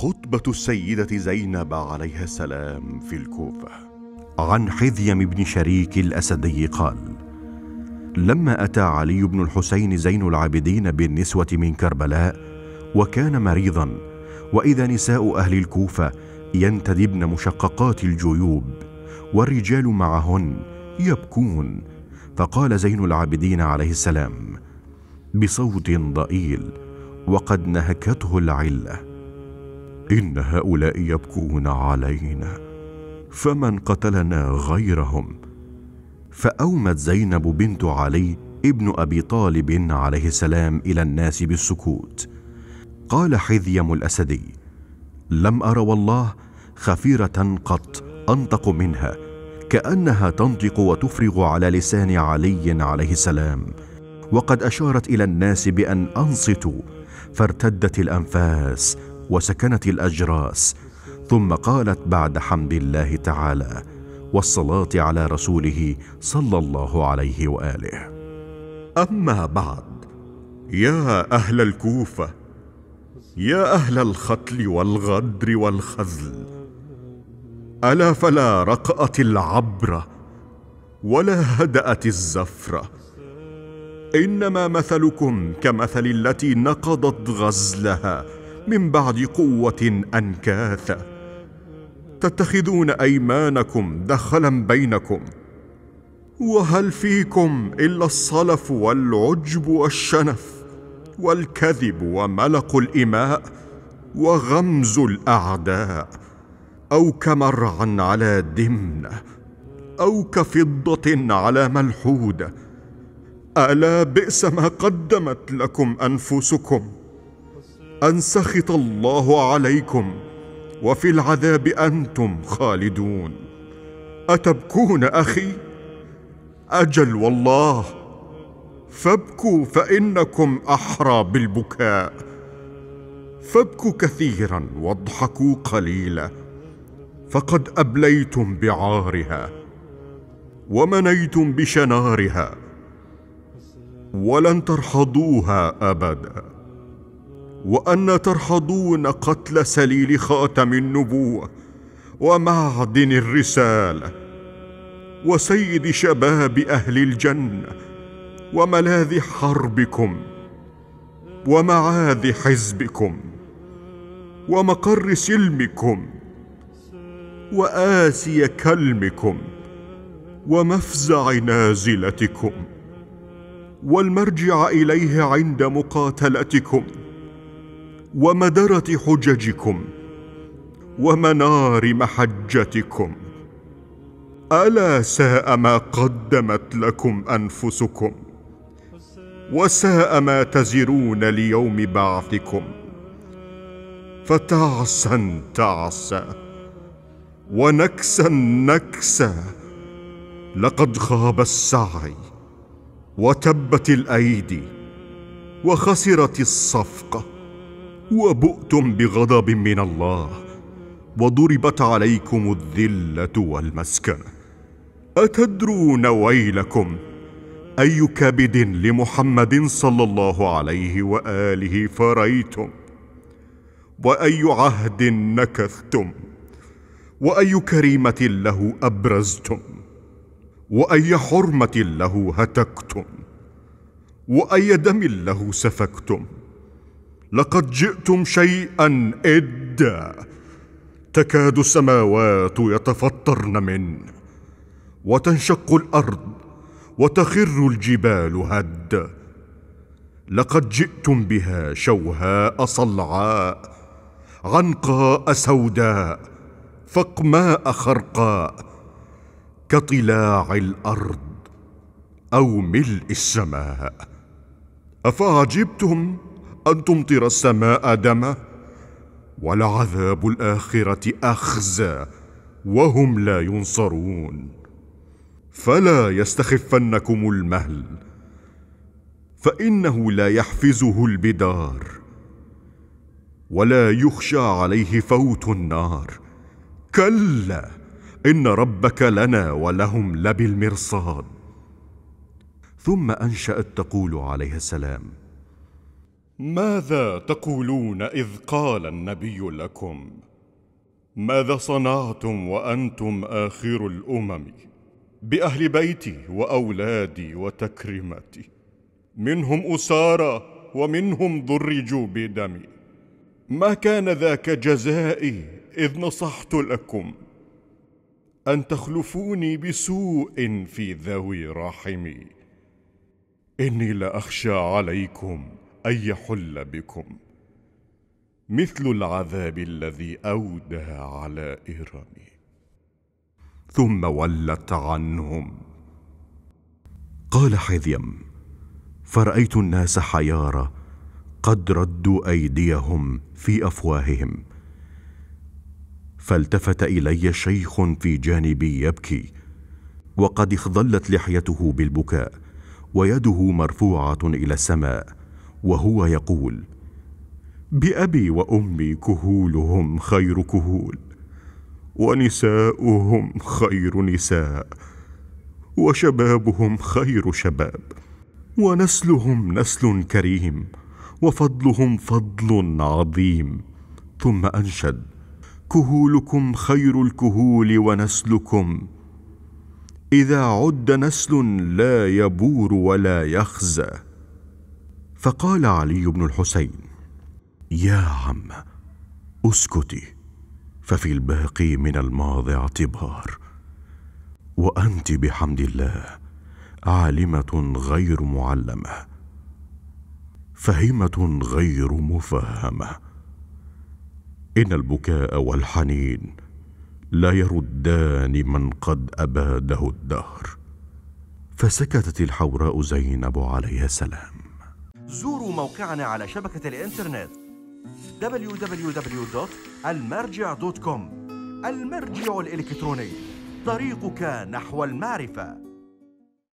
خطبة السيدة زينب عليها السلام في الكوفة. عن حذيم بن شريك الأسدي قال: لما أتى علي بن الحسين زين العابدين بالنسوة من كربلاء، وكان مريضا، وإذا نساء أهل الكوفة ينتدبن مشققات الجيوب، والرجال معهن يبكون، فقال زين العابدين عليه السلام بصوت ضئيل وقد نهكته العله ان هؤلاء يبكون علينا فمن قتلنا غيرهم فاومت زينب بنت علي ابن ابي طالب عليه السلام الى الناس بالسكوت قال حذيم الاسدي لم ار والله خفيره قط انطق منها كانها تنطق وتفرغ على لسان علي عليه السلام وقد اشارت الى الناس بان انصتوا فارتدت الانفاس وسكنت الأجراس ثم قالت بعد حمد الله تعالى والصلاة على رسوله صلى الله عليه وآله أما بعد يا أهل الكوفة يا أهل الختل والغدر والخزل ألا فلا رقأت العبرة ولا هدأت الزفرة إنما مثلكم كمثل التي نقضت غزلها من بعد قوه انكاثا تتخذون ايمانكم دخلا بينكم وهل فيكم الا الصلف والعجب والشنف والكذب وملق الاماء وغمز الاعداء او كمرعى على دمنه او كفضه على ملحوده الا بئس ما قدمت لكم انفسكم ان سخط الله عليكم وفي العذاب انتم خالدون اتبكون اخي اجل والله فابكوا فانكم احرى بالبكاء فابكوا كثيرا واضحكوا قليلا فقد ابليتم بعارها ومنيتم بشنارها ولن ترحضوها ابدا وان ترحضون قتل سليل خاتم النبوه ومعدن الرساله وسيد شباب اهل الجنه وملاذ حربكم ومعاذ حزبكم ومقر سلمكم واسي كلمكم ومفزع نازلتكم والمرجع اليه عند مقاتلتكم ومدره حججكم ومنار محجتكم الا ساء ما قدمت لكم انفسكم وساء ما تزرون ليوم بعثكم فتعسا تعسا ونكسا نكسا لقد خاب السعي وتبت الايدي وخسرت الصفقه وبؤتم بغضب من الله وضربت عليكم الذله والمسكنه اتدرون ويلكم اي كبد لمحمد صلى الله عليه واله فريتم واي عهد نكثتم واي كريمه له ابرزتم واي حرمه له هتكتم واي دم له سفكتم لقد جئتم شيئا إدا تكاد السماوات يتفطرن منه وتنشق الأرض وتخر الجبال هدا لقد جئتم بها شوهاء صلعاء عنقاء سوداء فقماء خرقاء كطلاع الارض او ملء السماء افعجبتم ان تمطر السماء دما ولعذاب الاخره اخزى وهم لا ينصرون فلا يستخفنكم المهل فانه لا يحفزه البدار ولا يخشى عليه فوت النار كلا ان ربك لنا ولهم لبالمرصاد ثم انشات تقول عليه السلام ماذا تقولون اذ قال النبي لكم ماذا صنعتم وانتم اخر الامم باهل بيتي واولادي وتكرمتي منهم اسارى ومنهم ضرجوا بدمي ما كان ذاك جزائي اذ نصحت لكم ان تخلفوني بسوء في ذوي رحمي اني لاخشى عليكم ان يحل بكم مثل العذاب الذي اودى على ارم ثم ولت عنهم قال حذيم فرايت الناس حيارى قد ردوا ايديهم في افواههم فالتفت الي شيخ في جانبي يبكي وقد اخضلت لحيته بالبكاء ويده مرفوعه الى السماء وهو يقول بابي وامي كهولهم خير كهول ونساؤهم خير نساء وشبابهم خير شباب ونسلهم نسل كريم وفضلهم فضل عظيم ثم انشد كهولكم خير الكهول ونسلكم اذا عد نسل لا يبور ولا يخزى فقال علي بن الحسين يا عم اسكتي ففي الباقي من الماضي اعتبار وانت بحمد الله عالمه غير معلمه فهمه غير مفهمه ان البكاء والحنين لا يردان من قد اباده الدهر فسكتت الحوراء زينب عليها السلام زوروا موقعنا على شبكة الإنترنت www.almarja.com المرجع الإلكتروني طريقك نحو المعرفة